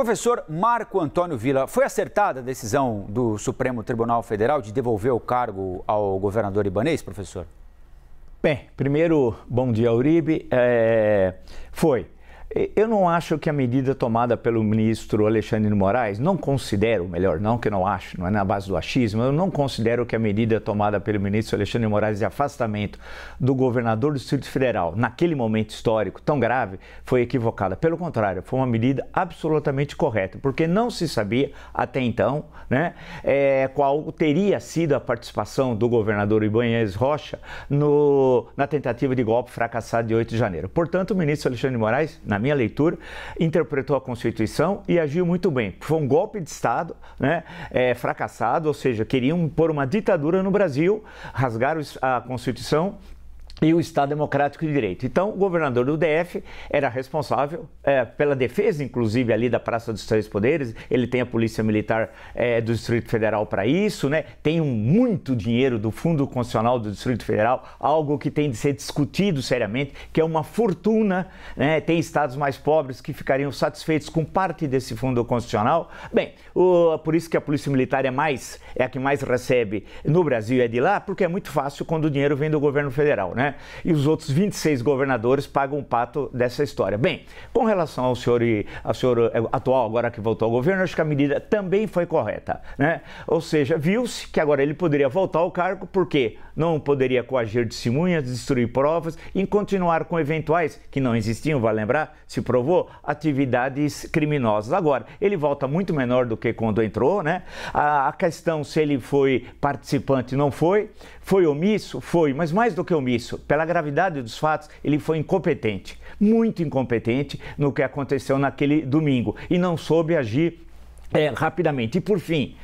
Professor Marco Antônio Vila, foi acertada a decisão do Supremo Tribunal Federal de devolver o cargo ao governador Ibanês, professor? Bem, primeiro, bom dia, Uribe. É, foi. Eu não acho que a medida tomada pelo ministro Alexandre de Moraes, não considero, melhor, não que eu não acho, não é na base do achismo, eu não considero que a medida tomada pelo ministro Alexandre de Moraes de afastamento do governador do Distrito Federal, naquele momento histórico tão grave, foi equivocada. Pelo contrário, foi uma medida absolutamente correta, porque não se sabia até então né, é, qual teria sido a participação do governador Ibanez Rocha no, na tentativa de golpe fracassado de 8 de janeiro. Portanto, o ministro Alexandre de Moraes, na minha leitura, interpretou a Constituição e agiu muito bem. Foi um golpe de Estado né, é, fracassado, ou seja, queriam pôr uma ditadura no Brasil, rasgaram a Constituição, e o Estado Democrático de Direito. Então, o governador do DF era responsável é, pela defesa, inclusive, ali da Praça dos Três Poderes. Ele tem a Polícia Militar é, do Distrito Federal para isso, né? Tem um, muito dinheiro do Fundo Constitucional do Distrito Federal, algo que tem de ser discutido seriamente, que é uma fortuna, né? Tem estados mais pobres que ficariam satisfeitos com parte desse Fundo Constitucional. Bem, o, por isso que a Polícia Militar é mais, é a que mais recebe no Brasil, é de lá, porque é muito fácil quando o dinheiro vem do governo federal, né? E os outros 26 governadores pagam o pato dessa história. Bem, com relação ao senhor e ao senhor eh, atual, agora que voltou ao governo, acho que a medida também foi correta, né? Ou seja, viu-se que agora ele poderia voltar ao cargo porque não poderia coagir testemunhas, destruir provas e continuar com eventuais, que não existiam, vai lembrar, se provou, atividades criminosas. Agora, ele volta muito menor do que quando entrou, né? A, a questão se ele foi participante não foi, foi omisso? Foi, mas mais do que omisso, pela gravidade dos fatos, ele foi incompetente, muito incompetente no que aconteceu naquele domingo e não soube agir é, rapidamente. E por fim,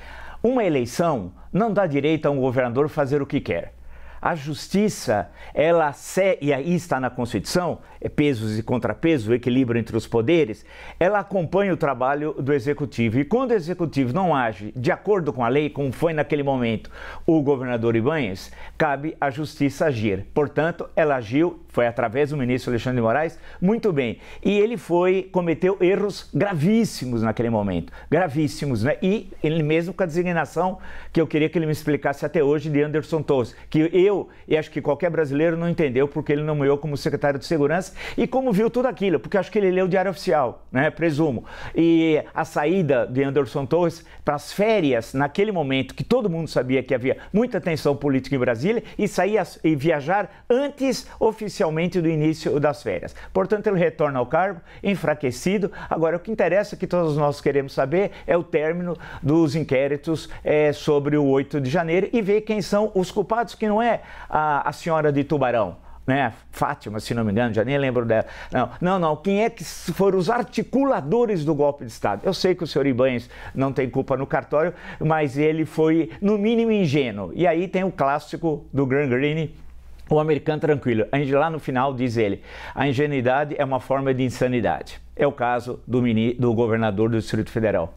uma eleição não dá direito a um governador fazer o que quer a justiça, ela e aí está na Constituição, é pesos e contrapesos, o equilíbrio entre os poderes, ela acompanha o trabalho do executivo. E quando o executivo não age de acordo com a lei, como foi naquele momento o governador Ibanhes, cabe à justiça agir. Portanto, ela agiu foi através do ministro Alexandre de Moraes, muito bem. E ele foi, cometeu erros gravíssimos naquele momento, gravíssimos, né? E ele mesmo com a designação que eu queria que ele me explicasse até hoje de Anderson Torres, que eu e acho que qualquer brasileiro não entendeu porque ele nomeou como secretário de Segurança e como viu tudo aquilo, porque acho que ele leu o Diário Oficial, né? Presumo. E a saída de Anderson Torres para as férias, naquele momento que todo mundo sabia que havia muita tensão política em Brasília, e sair e viajar antes oficialmente oficialmente do início das férias. Portanto, ele retorna ao cargo enfraquecido. Agora, o que interessa, que todos nós queremos saber, é o término dos inquéritos é, sobre o 8 de janeiro e ver quem são os culpados, que não é a, a senhora de Tubarão né? Fátima, se não me engano, já nem lembro dela. Não, não, não. Quem é que foram os articuladores do golpe de Estado? Eu sei que o senhor Ibanes não tem culpa no cartório, mas ele foi, no mínimo, ingênuo. E aí tem o clássico do Grand Green, o americano tranquilo. Lá no final diz ele: a ingenuidade é uma forma de insanidade. É o caso do, do governador do Distrito Federal.